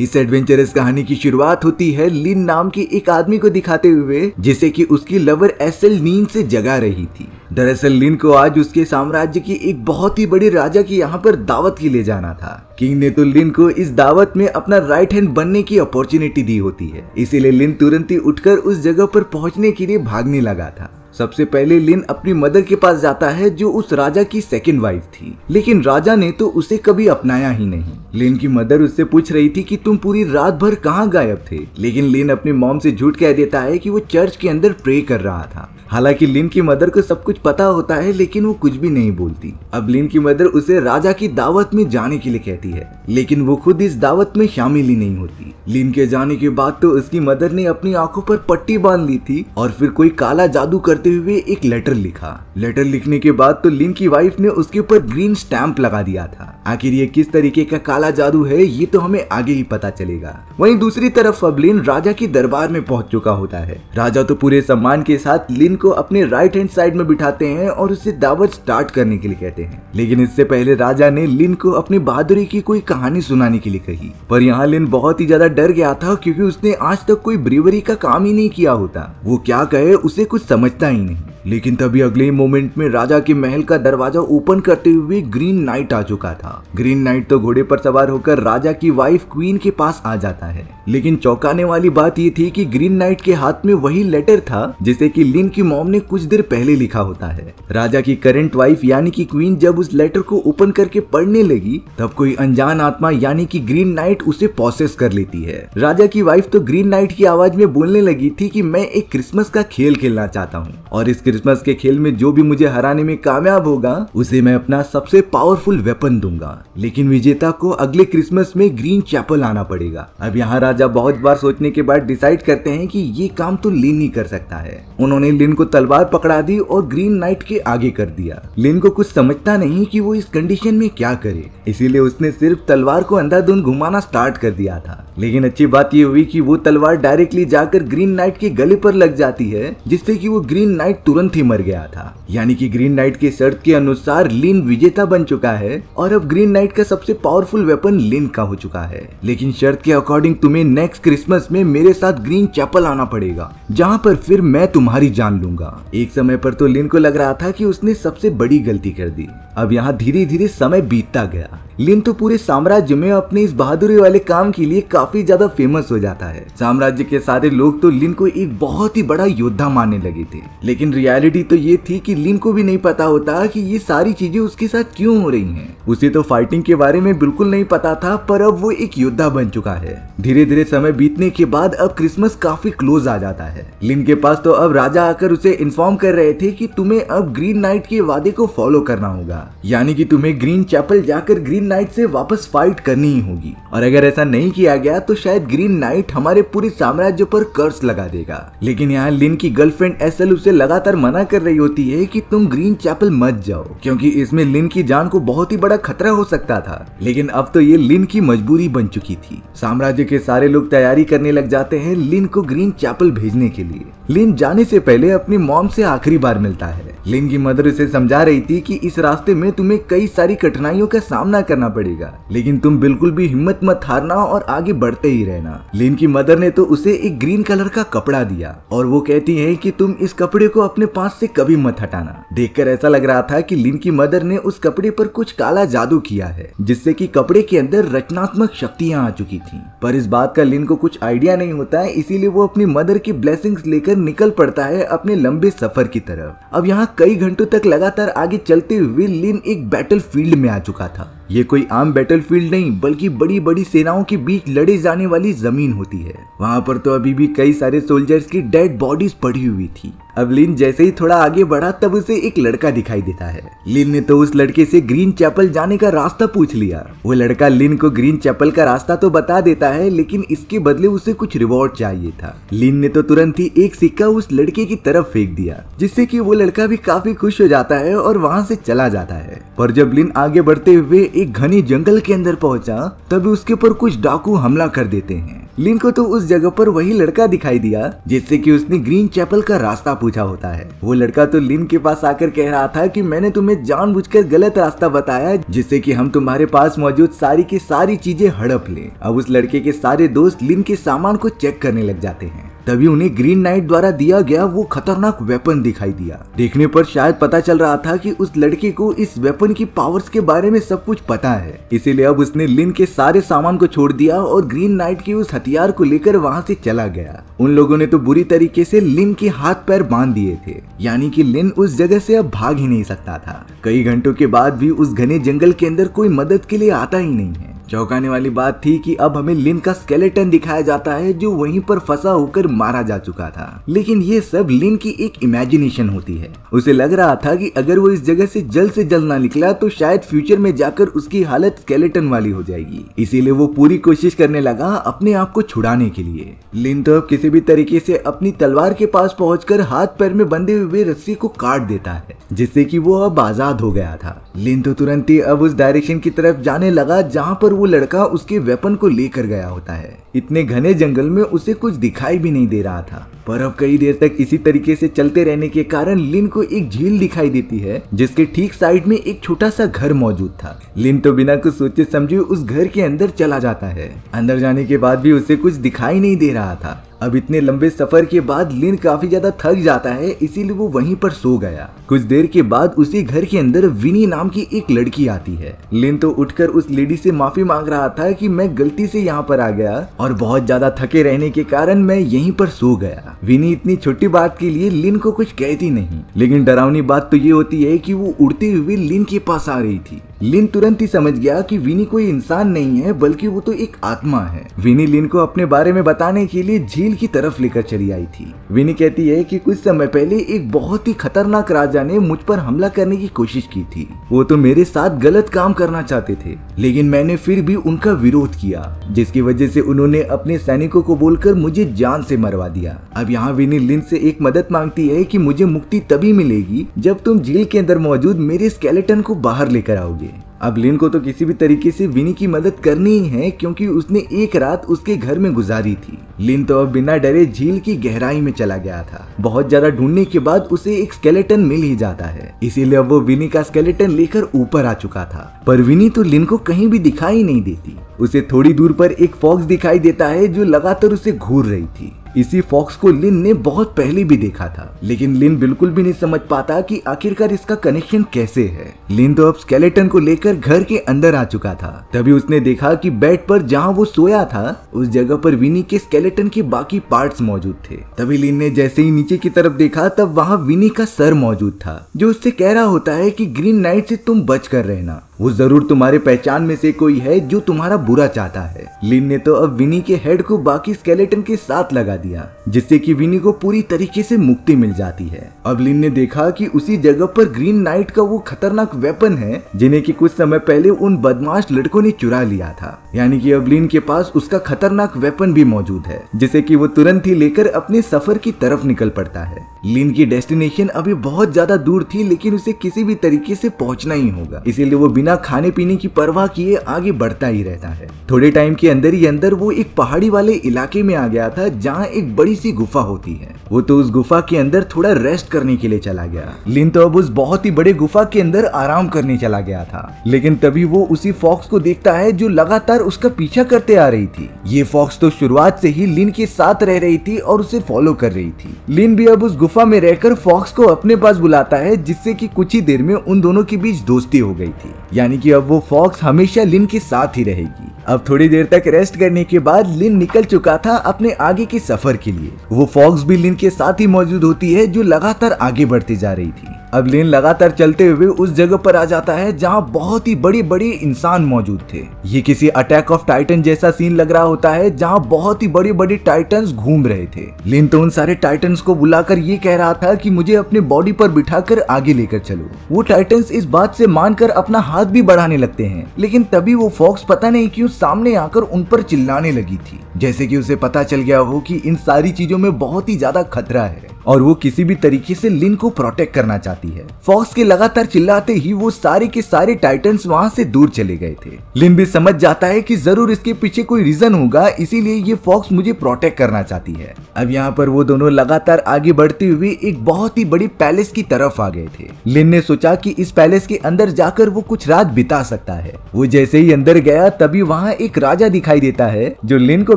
इस एडवेंचरस कहानी की शुरुआत होती है लिन नाम के एक आदमी को दिखाते हुए जिसे कि उसकी लवर एसएल नींद से जगा रही थी दरअसल लिन को आज उसके साम्राज्य की एक बहुत ही बड़ी राजा की यहाँ पर दावत के लिए जाना था किंग ने तो लिन को इस दावत में अपना राइट हैंड बनने की अपॉर्चुनिटी दी होती है इसीलिए लिन तुरंत ही उठकर उस जगह पर पहुंचने के लिए भागने लगा था सबसे पहले लिन अपनी मदर के पास जाता है जो उस राजा की सेकेंड वाइफ थी लेकिन राजा ने तो उसे कभी अपनाया ही नहीं लिन की मदर उससे पूछ रही थी कि तुम पूरी रात भर कहाँ गायब थे लेकिन लिन अपनी मॉम से झूठ कह देता है कि वो चर्च के अंदर प्रे कर रहा था हालांकि लिन की मदर को सब कुछ पता होता है लेकिन वो कुछ भी नहीं बोलती अब लिन की मदर उसे राजा की दावत में जाने के लिए कहती है लेकिन वो खुद इस दावत में शामिल ही नहीं होती लिन के जाने के बाद तो उसकी मदर ने अपनी आंखों पर पट्टी बांध ली थी और फिर कोई काला जादू करते हुए एक लेटर लिखा लेटर लिखने के बाद तो लिन की वाइफ ने उसके ऊपर ग्रीन स्टैंप लगा दिया था आखिर ये किस तरीके का काला जादू है ये तो हमें आगे ही पता चलेगा वही दूसरी तरफ अब लिन राजा के दरबार में पहुंच चुका होता है राजा तो पूरे सम्मान के साथ लिन को अपने राइट हैंड साइड में बिठाते हैं और उसे दावत स्टार्ट करने के लिए कहते हैं लेकिन इससे पहले राजा ने लिन को अपनी बहादुरी की कोई कहानी सुनाने के लिए कही पर यहाँ लिन बहुत ही ज्यादा डर गया था क्योंकि उसने आज तक कोई ब्रिवरी का काम ही नहीं किया होता वो क्या कहे उसे कुछ समझता ही नहीं लेकिन तभी अगले मोमेंट में राजा के महल का दरवाजा ओपन करते हुए ग्रीन नाइट आ चुका था ग्रीन नाइट तो घोड़े पर सवार होकर राजा की वाइफ क्वीन के पास आ जाता है लेकिन चौंकाने वाली बात ये थी कि ग्रीन नाइट के हाथ में वही लेटर था जिसे कि लिन की मॉम ने कुछ देर पहले लिखा होता है राजा की करंट वाइफ यानी कि क्वीन जब उस लेटर को ओपन करके पढ़ने लगी तब कोई अनजान आत्मा यानी कि ग्रीन नाइट उसे प्रोसेस कर लेती है राजा की वाइफ तो ग्रीन नाइट की आवाज में बोलने लगी थी कि मैं एक क्रिसमस का खेल खेलना चाहता हूँ और इस क्रिसमस के खेल में जो भी मुझे हराने में कामयाब होगा उसे मैं अपना सबसे पावरफुल वेपन दूंगा लेकिन विजेता को अगले क्रिसमस में ग्रीन चैपल आना पड़ेगा अब यहाँ राजा बहुत बार सोचने के बाद डिसाइड करते हैं कि ये काम तो लिन ही कर सकता है उन्होंने लिन को तलवार पकड़ा दी और ग्रीन नाइट के आगे कर दिया लिन को कुछ समझता नहीं की वो इस कंडीशन में क्या करे इसीलिए उसने सिर्फ तलवार को अंधाधुंध घुमाना स्टार्ट कर दिया था लेकिन अच्छी बात ये हुई की वो तलवार डायरेक्टली जाकर ग्रीन नाइट के गले पर लग जाती है जिससे की वो ग्रीन नाइट तुरंत तुरंत ही मर गया था यानी कि ग्रीन नाइट की शर्त के अनुसार लिन विजेता बन चुका है और अब ग्रीन नाइट का सबसे पावरफुल वेपन लिन का हो चुका है लेकिन शर्त के अकॉर्डिंग तुम्हें नेक्स्ट क्रिसमस में मेरे साथ ग्रीन चैपल आना पड़ेगा जहाँ पर फिर मैं तुम्हारी जान लूंगा एक समय पर तो लिन को लग रहा था की उसने सबसे बड़ी गलती कर दी अब यहाँ धीरे धीरे समय बीतता गया लिन तो पूरे साम्राज्य में अपने इस बहादुरी वाले काम के लिए काफी ज्यादा फेमस हो जाता है साम्राज्य के सारे लोग तो लिन को एक बहुत ही बड़ा योद्धा मानने लगे थे लेकिन रियलिटी तो ये थी कि लिन को भी नहीं पता होता कि ये सारी चीजें उसके साथ क्यों हो रही हैं। उसे तो फाइटिंग के बारे में बिल्कुल नहीं पता था पर अब वो एक योद्धा बन चुका है धीरे धीरे समय बीतने के बाद अब क्रिसमस काफी क्लोज आ जाता है लिन के पास तो अब राजा आकर उसे इन्फॉर्म कर रहे थे की तुम्हें अब ग्रीन नाइट के वादे को फॉलो करना होगा यानी की तुम्हें ग्रीन चैपल जाकर ग्रीन नाइट से वापस फाइट करनी ही होगी और अगर ऐसा नहीं किया गया तो शायद ग्रीन नाइट हमारे पूरे साम्राज्य पर कर्ज लगा देगा लेकिन यहाँ लिन की गर्लफ्रेंड एसल उसे लगातार मना कर रही होती है कि तुम ग्रीन चैपल मत जाओ क्योंकि इसमें लिन की जान को बहुत ही बड़ा खतरा हो सकता था लेकिन अब तो ये लिन की मजबूरी बन चुकी थी साम्राज्य के सारे लोग तैयारी करने लग जाते हैं लिन को ग्रीन चैपल भेजने के लिए लिन जाने से पहले अपनी मॉम से आखिरी बार मिलता है लिन की मदर उसे समझा रही थी कि इस रास्ते में तुम्हें कई सारी कठिनाइयों का सामना करना करना पड़ेगा लेकिन तुम बिल्कुल भी हिम्मत मत हारना और आगे बढ़ते ही रहना लिन की मदर ने तो उसे एक ग्रीन कलर का कपड़ा दिया और वो कहती है कि तुम इस कपड़े को अपने पास से कभी मत हटाना देखकर ऐसा लग रहा था कि लिन की मदर ने उस कपड़े पर कुछ काला जादू किया है जिससे कि कपड़े के अंदर रचनात्मक शक्तियां आ चुकी थी पर इस बात का लिन को कुछ आइडिया नहीं होता है इसीलिए वो अपनी मदर की ब्लेसिंग्स लेकर निकल पड़ता है अपने लंबे सफर की तरफ अब यहाँ कई घंटों तक लगातार आगे चलते हुए लिन एक बैटल फील्ड में आ चुका था ये कोई आम बैटलफील्ड नहीं बल्कि बड़ी बड़ी सेनाओं के बीच लड़े जाने वाली जमीन होती है वहाँ पर तो अभी भी कई सारे सोल्जर्स की डेड बॉडीज पड़ी हुई थी अब लिन जैसे ही थोड़ा आगे बढ़ा तब उसे एक लड़का दिखाई देता है लिन ने तो उस लड़के से ग्रीन चैपल जाने का रास्ता पूछ लिया वो लड़का लिन को ग्रीन चैपल का रास्ता तो बता देता है लेकिन इसके बदले उसे कुछ रिवॉर्ड चाहिए था लिन ने तो तुरंत ही एक सिक्का उस लड़के की तरफ फेंक दिया जिससे की वो लड़का भी काफी खुश हो जाता है और वहाँ से चला जाता है पर जब लिन आगे बढ़ते हुए एक घने जंगल के अंदर पहुंचा तभी उसके ऊपर कुछ डाकू हमला कर देते हैं लिन को तो उस जगह पर वही लड़का दिखाई दिया जिससे कि उसने ग्रीन चैपल का रास्ता पूछा होता है वो लड़का तो लिन के पास आकर कह रहा था कि मैंने तुम्हें जानबूझकर गलत रास्ता बताया जिससे कि हम तुम्हारे पास मौजूद सारी की सारी चीजें हड़प लें अब उस लड़के के सारे दोस्त लिन के सामान को चेक करने लग जाते हैं तभी उन्हें ग्रीन नाइट द्वारा दिया गया वो खतरनाक वेपन दिखाई दिया देखने पर शायद पता चल रहा था कि उस लड़के को इस वेपन की पावर्स के बारे में सब कुछ पता है इसीलिए अब उसने लिन के सारे सामान को छोड़ दिया और ग्रीन नाइट के उस हथियार को लेकर वहाँ से चला गया उन लोगों ने तो बुरी तरीके से लिन के हाथ पैर बांध दिए थे यानी की लिन उस जगह से अब भाग ही नहीं सकता था कई घंटों के बाद भी उस घने जंगल के अंदर कोई मदद के लिए आता ही नहीं है चौंकाने वाली बात थी कि अब हमें लिन का स्केलेटन दिखाया जाता है जो वहीं पर फंसा होकर मारा जा चुका था लेकिन ये सब लिन की एक इमेजिनेशन होती है उसे लग रहा था कि अगर वो इस जगह से जल्द से जल्द ना निकला तो शायद फ्यूचर में जाकर उसकी हालत स्केलेटन वाली हो जाएगी इसीलिए वो पूरी कोशिश करने लगा अपने आप को छुड़ाने के लिए लिन तो अब किसी भी तरीके से अपनी तलवार के पास पहुँच हाथ पैर में बंधे हुए रस्सी को काट देता है जिससे की वो अब आजाद हो गया था लिन तो तुरंत ही अब उस डायरेक्शन की तरफ जाने लगा जहाँ पर वो लड़का उसके वेपन को लेकर गया होता है इतने घने जंगल में उसे कुछ दिखाई भी नहीं दे रहा था पर अब कई देर तक इसी तरीके से चलते रहने के कारण लिन को एक झील दिखाई देती है जिसके ठीक साइड में एक छोटा सा घर मौजूद था लिन तो बिना कुछ सोचे समझे उस घर के अंदर चला जाता है अंदर जाने के बाद भी उसे कुछ दिखाई नहीं दे रहा था अब इतने लंबे सफर के बाद लिन काफी ज्यादा थक जाता है इसीलिए वो वहीं पर सो गया कुछ देर के बाद उसी घर के अंदर विनी नाम की एक लड़की आती है लिन तो उठकर उस लेडी से माफी मांग रहा था कि मैं गलती से यहाँ पर आ गया और बहुत ज्यादा थके रहने के कारण मैं यहीं पर सो गया विनी इतनी छोटी बात के लिए लिन को कुछ कहती नहीं लेकिन डरावनी बात तो ये होती है की वो उड़ते हुए लिन के पास आ रही थी लिन तुरंत ही समझ गया कि विनी कोई इंसान नहीं है बल्कि वो तो एक आत्मा है विनी लिन को अपने बारे में बताने के लिए झील की तरफ लेकर चली आई थी विनी कहती है कि कुछ समय पहले एक बहुत ही खतरनाक राजा ने मुझ पर हमला करने की कोशिश की थी वो तो मेरे साथ गलत काम करना चाहते थे लेकिन मैंने फिर भी उनका विरोध किया जिसकी वजह से उन्होंने अपने सैनिकों को बोलकर मुझे जान से मरवा दिया अब यहाँ विनी लिन से एक मदद मांगती है कि मुझे मुक्ति तभी मिलेगी जब तुम झील के अंदर मौजूद मेरे स्केलेटन को बाहर लेकर आओगे चाहिए अब लिन को तो किसी भी तरीके से विनी की मदद करनी ही है क्योंकि उसने एक रात उसके घर में गुजारी थी लिन तो अब बिना डरे झील की गहराई में चला गया था बहुत ज्यादा ढूंढने के बाद उसे एक स्केलेटन मिल ही जाता है इसीलिए अब वो विनी का स्केलेटन लेकर ऊपर आ चुका था पर विनी तो लिन को कहीं भी दिखाई नहीं देती उसे थोड़ी दूर पर एक फॉक्स दिखाई देता है जो लगातार उसे घूर रही थी इसी फॉक्स को लिन ने बहुत पहले भी देखा था लेकिन लिन बिल्कुल भी नहीं समझ पाता कि आखिरकार इसका कनेक्शन कैसे है लिन तो अब स्केलेटन को लेकर घर के अंदर आ चुका था तभी उसने देखा कि बेड पर जहाँ वो सोया था उस जगह पर विनी के स्केलेटन के बाकी पार्ट मौजूद थे तभी लिन ने जैसे ही नीचे की तरफ देखा तब वहाँ विनी का सर मौजूद था जो उससे कह रहा होता है की ग्रीन नाइट से तुम बच कर रहना वो जरूर तुम्हारे पहचान में से कोई है जो तुम्हारा बुरा चाहता है लिन ने तो अब विनी के हेड को बाकी स्केलेटन के साथ लगा दिया जिससे कि विनी को पूरी तरीके से मुक्ति मिल जाती है अब लिन ने देखा कि उसी जगह पर ग्रीन नाइट का वो खतरनाक वेपन है जिन्हें की कुछ समय पहले उन बदमाश लड़कों ने चुरा लिया था यानी की अब लिन के पास उसका खतरनाक वेपन भी मौजूद है जिसे की वो तुरंत ही लेकर अपने सफर की तरफ निकल पड़ता है लिन की डेस्टिनेशन अभी बहुत ज्यादा दूर थी लेकिन उसे किसी भी तरीके से पहुंचना ही होगा इसीलिए वो बिना खाने पीने की परवाह किए आगे बढ़ता ही रहता है थोड़े टाइम के अंदर ही अंदर वो एक पहाड़ी वाले इलाके में आ गया था जहाँ एक बड़ी सी गुफा होती है वो तो उस गुफा के अंदर थोड़ा रेस्ट करने के लिए चला गया लिन तो अब उस बहुत ही बड़े गुफा के अंदर आराम करने चला गया था लेकिन तभी वो उसी फॉक्स को देखता है जो लगातार उसका पीछा करते आ रही थी ये फॉक्स तो शुरुआत से ही लिन के साथ रह रही थी और उसे फॉलो कर रही थी लिन भी अब उस गुफा में रहकर फॉक्स को अपने पास बुलाता है जिससे कि कुछ ही देर में उन दोनों के बीच दोस्ती हो गई थी यानी कि अब वो फॉक्स हमेशा लिन के साथ ही रहेगी अब थोड़ी देर तक रेस्ट करने के बाद लिन निकल चुका था अपने आगे के सफर के लिए वो फॉक्स भी लिन के साथ ही मौजूद होती है जो लगातार आगे बढ़ती जा रही थी अब लिन लगातार चलते हुए उस जगह पर आ जाता है जहाँ बहुत ही बड़े बड़े इंसान मौजूद थे ये किसी अटैक ऑफ टाइटन जैसा सीन लग रहा होता है जहाँ बहुत ही बड़े बड़े टाइटन घूम रहे थे लिन तो उन सारे टाइटन को बुलाकर ये कह रहा था की मुझे अपने बॉडी पर बिठाकर आगे लेकर चलो वो टाइटन इस बात से मानकर अपना हाथ भी बढ़ाने लगते हैं लेकिन तभी वो फॉक्स पता नहीं क्यूँ सामने आकर उन पर चिल्लाने लगी थी जैसे कि उसे पता चल गया हो कि इन सारी चीजों में बहुत ही ज्यादा खतरा है और वो किसी भी तरीके से लिन को प्रोटेक्ट करना चाहती है फॉक्स के लगातार चिल्लाते ही वो सारे के सारे टाइटन्स वहाँ से दूर चले गए थे लिन भी समझ जाता है कि जरूर इसके पीछे कोई रीजन होगा इसीलिए ये फॉक्स मुझे प्रोटेक्ट करना चाहती है अब यहाँ पर वो दोनों लगातार आगे बढ़ते हुए एक बहुत ही बड़ी पैलेस की तरफ आ गए थे लिन ने सोचा की इस पैलेस के अंदर जाकर वो कुछ रात बिता सकता है वो जैसे ही अंदर गया तभी वहाँ एक राजा दिखाई देता है जो लिन को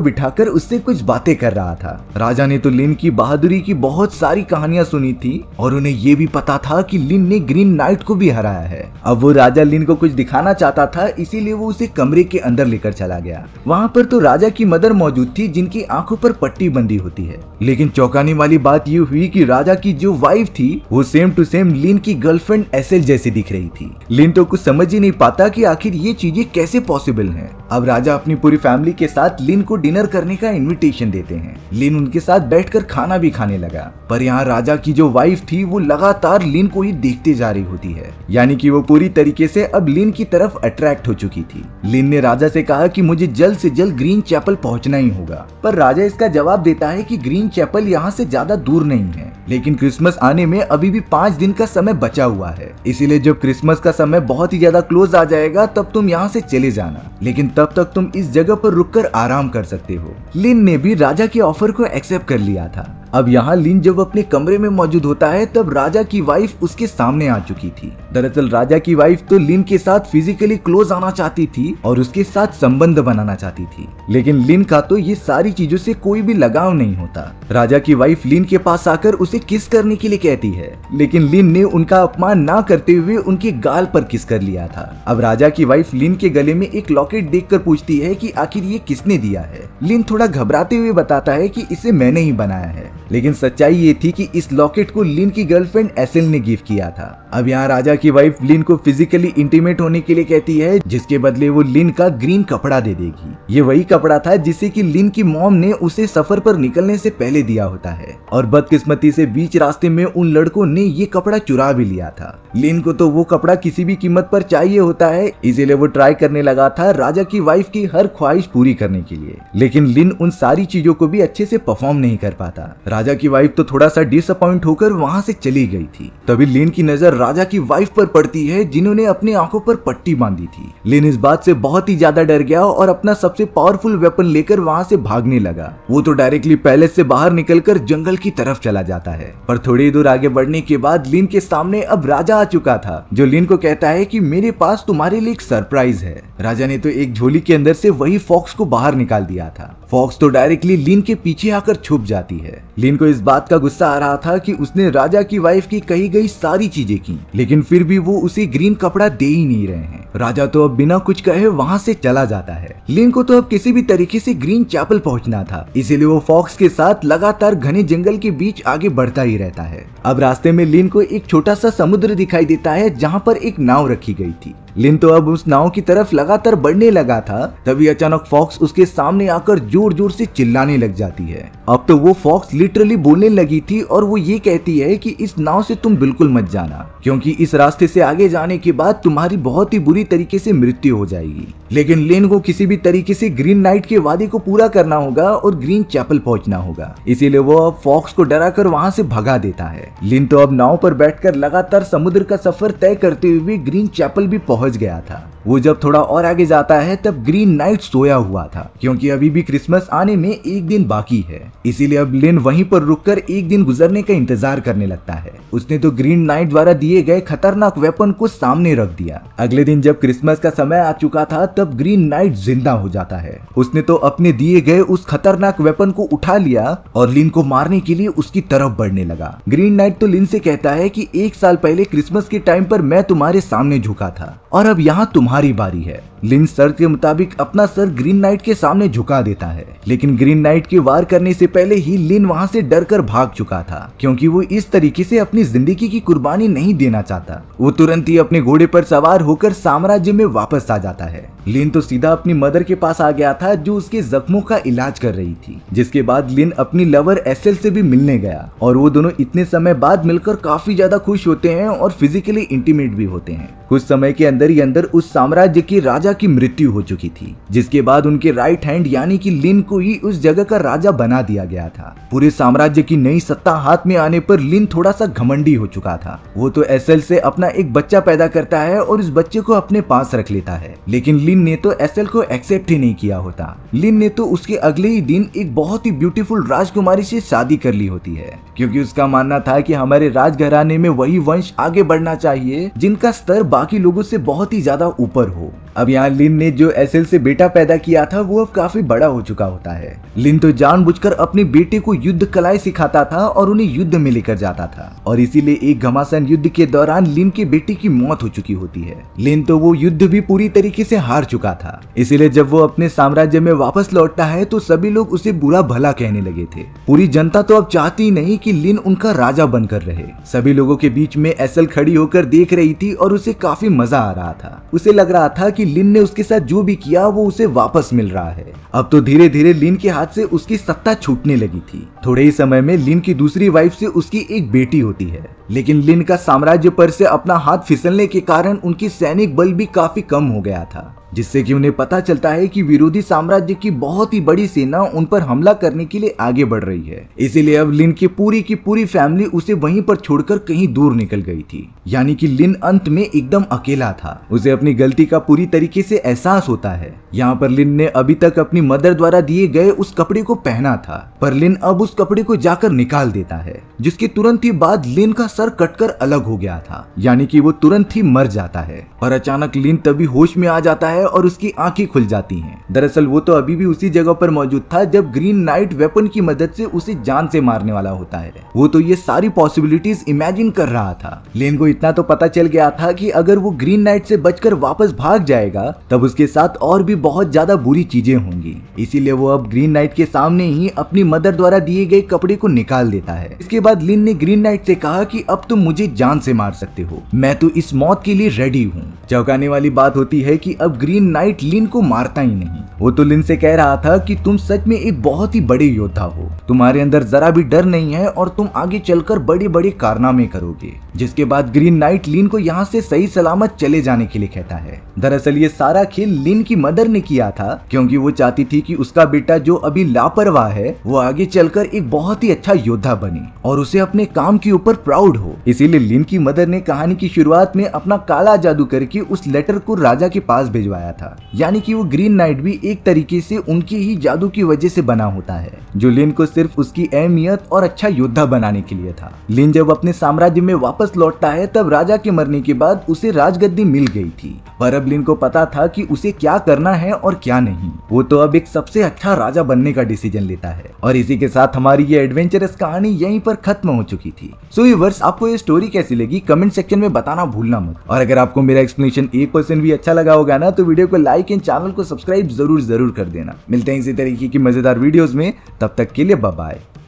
बिठाकर उससे कुछ बातें कर रहा था राजा ने तो लिन की बहादुरी की बहुत सारी कहानियां सुनी थी और उन्हें ये भी पता था कि लिन ने ग्रीन नाइट को भी हराया है अब वो राजा लिन को कुछ दिखाना चाहता था इसीलिए वो उसे कमरे के अंदर लेकर चला गया वहाँ पर तो राजा की मदर मौजूद थी जिनकी आंखों पर पट्टी बंदी होती है लेकिन चौंकाने वाली बात ये हुई की राजा की जो वाइफ थी वो सेम टू सेम लिन की गर्लफ्रेंड एस जैसी दिख रही थी लिन तो कुछ समझ ही नहीं पाता की आखिर ये चीजें कैसे पॉसिबल है अब राजा अपनी पूरी फैमिली के साथ लिन को डिनर करने का इन्विटेशन देते हैं लिन उनके साथ बैठकर खाना भी खाने लगा पर यहाँ राजा की जो वाइफ थी वो लगातार लिन को ही देखते जा रही होती है यानी कि वो पूरी तरीके से अब लिन की तरफ अट्रैक्ट हो चुकी थी लिन ने राजा से कहा कि मुझे जल्द से जल्द ग्रीन चैपल पहुंचना ही होगा पर राजा इसका जवाब देता है कि ग्रीन चैपल यहाँ से ज्यादा दूर नहीं है लेकिन क्रिसमस आने में अभी भी पांच दिन का समय बचा हुआ है इसीलिए जब क्रिसमस का समय बहुत ही ज्यादा क्लोज आ जाएगा तब तुम यहाँ से चले जाना लेकिन तब तक तुम इस जगह पर रुककर आराम कर सकते हो लिन ने भी राजा के ऑफर को एक्सेप्ट कर लिया था अब यहाँ लिन जब अपने कमरे में मौजूद होता है तब राजा की वाइफ उसके सामने आ चुकी थी दरअसल राजा की वाइफ तो लिन के साथ फिजिकली क्लोज आना चाहती थी और उसके साथ संबंध बनाना चाहती थी लेकिन लिन का तो ये सारी चीजों से कोई भी लगाव नहीं होता राजा की वाइफ लिन के पास आकर उसे किस करने के लिए कहती है लेकिन लिन ने उनका अपमान ना करते हुए उनके गाल पर किस कर लिया था अब राजा की वाइफ लिन के गले में एक लॉकेट देख पूछती है की आखिर ये किसने दिया है लिन थोड़ा घबराते हुए बताता है की इसे मैंने ही बनाया है लेकिन सच्चाई ये थी कि इस लॉकेट को लिन की गर्लफ्रेंड एसिल ने गिफ्ट किया था अब यहाँ राजा की वाइफ लिन को फिजिकली इंटीमेट होने के लिए कहती है जिसके बदले वो लिन का ग्रीन कपड़ा दे देगी ये वही कपड़ा था जिसे की लिन की मॉम ने उसे सफर पर निकलने से पहले दिया होता है और बदकिस्मती से बीच रास्ते में उन लड़कों ने ये कपड़ा चुरा भी लिया था लिन को तो वो कपड़ा किसी भी कीमत पर चाहिए होता है इसीलिए वो ट्राई करने लगा था राजा की वाइफ की हर ख्वाहिश पूरी करने के लिए लेकिन लिन उन सारी चीजों को भी अच्छे से परफॉर्म नहीं कर पाता राजा की वाइफ तो थोड़ा सा डिसअपॉइंट होकर वहाँ से चली गई थी तभी लेन की नजर राजा की वाइफ पर पड़ती है जिन्होंने अपनी आंखों पर पट्टी बांधी थी लेन इस बात से बहुत ही ज्यादा डर गया और अपना सबसे पावरफुल वेपन लेकर वहाँ से भागने लगा वो तो डायरेक्टली पैलेस से बाहर निकलकर जंगल की तरफ चला जाता है पर थोड़ी दूर आगे बढ़ने के बाद लीन के सामने अब राजा आ चुका था जो लीन को कहता है की मेरे पास तुम्हारे लिए एक सरप्राइज है राजा ने तो एक झोली के अंदर से वही फॉक्स को बाहर निकाल दिया था फॉक्स तो डायरेक्टली लीन के पीछे आकर छुप जाती है लीन को इस बात का गुस्सा आ रहा था कि उसने राजा की वाइफ की कही गई सारी चीजें की लेकिन फिर भी वो उसे ग्रीन कपड़ा दे ही नहीं रहे हैं राजा तो अब बिना कुछ कहे वहाँ से चला जाता है लीन को तो अब किसी भी तरीके से ग्रीन चैपल पहुँचना था इसीलिए वो फॉक्स के साथ लगातार घने जंगल के बीच आगे बढ़ता ही रहता है अब रास्ते में लीन को एक छोटा सा समुद्र दिखाई देता है जहाँ पर एक नाव रखी गई थी लिन तो अब उस नाव की तरफ लगातार बढ़ने लगा था तभी अचानक फॉक्स उसके सामने आकर जोर जोर से चिल्लाने लग जाती है अब तो वो फॉक्स लिटरली बोलने लगी थी और वो ये कहती है कि इस नाव से तुम बिल्कुल मत जाना क्योंकि इस रास्ते से आगे जाने के बाद तुम्हारी बहुत ही बुरी तरीके से मृत्यु हो जाएगी लेकिन लेन को किसी भी तरीके से ग्रीन नाइट के वादे को पूरा करना होगा और ग्रीन चैपल पहुंचना होगा इसीलिए वो अब फॉक्स को डरा कर वहां से भगा देता है लिन तो अब नाव पर बैठकर लगातार समुद्र का सफर तय करते हुए ग्रीन चैपल भी पहुंच पहुंच गया था वो जब थोड़ा और आगे जाता है तब ग्रीन नाइट सोया हुआ था क्योंकि अभी भी क्रिसमस आने में एक दिन बाकी है इसीलिए अब लिन वहीं पर रुककर एक दिन गुजरने का इंतजार करने लगता है उसने तो ग्रीन नाइट द्वारा दिए गए खतरनाक वेपन को सामने रख दिया अगले दिन जब क्रिसमस का समय आ चुका था तब ग्रीन नाइट जिंदा हो जाता है उसने तो अपने दिए गए उस खतरनाक वेपन को उठा लिया और लिन को मारने के लिए उसकी तरफ बढ़ने लगा ग्रीन नाइट तो लिन से कहता है की एक साल पहले क्रिसमस के टाइम पर मैं तुम्हारे सामने झुका था और अब यहां तुम्हारी बारी है लिन शर्त के मुताबिक अपना सर ग्रीन नाइट के सामने झुका देता है लेकिन ग्रीन नाइट के वार करने से पहले ही लिन वहां से डरकर भाग चुका था क्योंकि वो इस तरीके से अपनी जिंदगी की कुर्बानी नहीं देना चाहता वो तुरंत ही अपने घोड़े पर सवार होकर साम्राज्य में वापस आ जाता है लिन तो सीधा अपनी मदर के पास आ गया था जो उसके जख्मों का इलाज कर रही थी जिसके बाद लिन अपनी लवर एसएल से भी मिलने गया और वो दोनों इतने समय बाद मिलकर काफी ज्यादा खुश होते हैं और फिजिकली इंटीमेट भी होते हैं कुछ समय के अंदर ही अंदर उस साम्राज्य के राजा पिता की मृत्यु हो चुकी थी जिसके बाद उनके राइट हैंड यानी कि लिन को ही उस जगह का राजा बना दिया गया था पूरे साम्राज्य की नई सत्ता हाथ में आने पर लिन थोड़ा सा घमंडी हो चुका था वो तो एसएल से अपना एक बच्चा पैदा करता है और उस बच्चे को अपने पास रख लेता है लेकिन लिन ने तो एस को एक्सेप्ट ही नहीं किया होता लिन ने तो उसके अगले ही दिन एक बहुत ही ब्यूटीफुल राजकुमारी से शादी कर ली होती है क्योंकि उसका मानना था कि हमारे राजघराने में वही वंश आगे बढ़ना चाहिए जिनका स्तर बाकी लोगों से बहुत ही ज्यादा ऊपर हो अब यहाँ लिन ने जो एस से बेटा पैदा किया था वो अब काफी बड़ा हो चुका होता है लिन तो जानबूझकर अपने बेटे को युद्ध कलाएं सिखाता था और उन्हें युद्ध में लेकर जाता था और इसीलिए एक घमासान युद्ध के दौरान लिन के बेटे की मौत हो चुकी होती है लिन तो वो युद्ध भी पूरी तरीके से हार चुका था इसीलिए जब वो अपने साम्राज्य में वापस लौटता है तो सभी लोग उसे बुरा भला कहने लगे थे पूरी जनता तो अब चाहती नहीं कि लिन उनका राजा बनकर रहे सभी लोगों के बीच में एसल खड़ी होकर देख रही थी और उसे काफी मजा आ रहा था उसे लग रहा था कि लिन ने उसके साथ जो भी किया वो उसे वापस मिल रहा है अब तो धीरे धीरे लिन के हाथ से उसकी सत्ता छूटने लगी थी थोड़े ही समय में लिन की दूसरी वाइफ से उसकी एक बेटी होती है लेकिन लिन का साम्राज्य पर से अपना हाथ फिसलने के कारण उनकी सैनिक बल भी काफी कम हो गया था जिससे कि उन्हें पता चलता है कि विरोधी साम्राज्य की बहुत ही बड़ी सेना उन पर हमला करने के लिए आगे बढ़ रही है इसीलिए अब लिन की पूरी की पूरी फैमिली उसे वहीं पर छोड़कर कहीं दूर निकल गई थी यानी कि लिन अंत में एकदम अकेला था उसे अपनी गलती का पूरी तरीके से एहसास होता है यहाँ पर लिन ने अभी तक अपनी मदर द्वारा दिए गए उस कपड़े को पहना था पर लिन अब उस कपड़े को जाकर निकाल देता है जिसके तुरंत ही बाद लिन का सर कटकर अलग हो गया था यानी कि वो तुरंत ही मर जाता है और अचानक लिन तभी होश में आ जाता है और उसकी आंखें खुल जाती हैं। दरअसल वो तो अभी भी उसी जगह पर मौजूद था जब ग्रीन नाइट वेपन की मदद से उसे जान से मारने वाला होता है वो तो ये सारी पॉसिबिलिटीज इमेजिन कर रहा था लेन को इतना तो पता चल गया था की अगर वो ग्रीन नाइट से बचकर वापस भाग जाएगा तब उसके साथ और भी बहुत ज्यादा बुरी चीजें होंगी इसीलिए वो अब ग्रीन नाइट के सामने ही अपनी मदर द्वारा दिए गए कपड़े को निकाल देता है इसके बाद लिन ने ग्रीन नाइट से कहा कि कि अब तुम मुझे जान से मार सकते हो मैं तो इस मौत के लिए रेडी हूँ चौकाने वाली बात होती है कि अब ग्रीन नाइट लिन को मारता ही नहीं वो तो लिन से कह रहा था कि तुम सच में एक बहुत ही बड़े योद्धा हो तुम्हारे अंदर जरा भी डर नहीं है और तुम आगे चलकर बड़े बड़े कारनामे करोगे जिसके बाद ग्रीन नाइट लिन को यहाँ से सही सलामत चले जाने के लिए कहता है दरअसल ये सारा खेल लिन की मदर ने किया था क्योंकि वो चाहती थी कि उसका बेटा जो अभी लापरवाह है वो आगे चलकर एक बहुत ही अच्छा योद्धा बने और उसे अपने काम के ऊपर प्राउड जरूर हो इसीलिए लिन की मदर ने कहानी की शुरुआत में अपना काला जादू करके उस लेटर को राजा के पास भिजवाया था यानी कि वो ग्रीन नाइट भी एक तरीके से उनके ही जादू की वजह से बना होता है जो लिन को सिर्फ उसकी अहमियत और अच्छा योद्धा बनाने के लिए था लिन जब अपने साम्राज्य में वापस लौटता है तब राजा के मरने के बाद उसे राजगद्दी मिल गई थी पर अब लिन को पता था कि उसे क्या करना है और क्या नहीं वो तो अब एक सबसे अच्छा राजा बनने का डिसीजन लेता है और इसी के साथ हमारी ये एडवेंचरस कहानी यहीं पर खत्म हो चुकी थी सो ये वर्ष आपको ये स्टोरी कैसी लगी कमेंट सेक्शन में बताना भूलना मत और अगर आपको मेरा एक्सप्लेनेशन एक परसेंट भी अच्छा लगा होगा ना तो वीडियो को लाइक एंड चैनल को सब्सक्राइब जरूर जरूर कर देना मिलते हैं इसी तरीके की मजेदार वीडियोज में तब तक के लिए बाय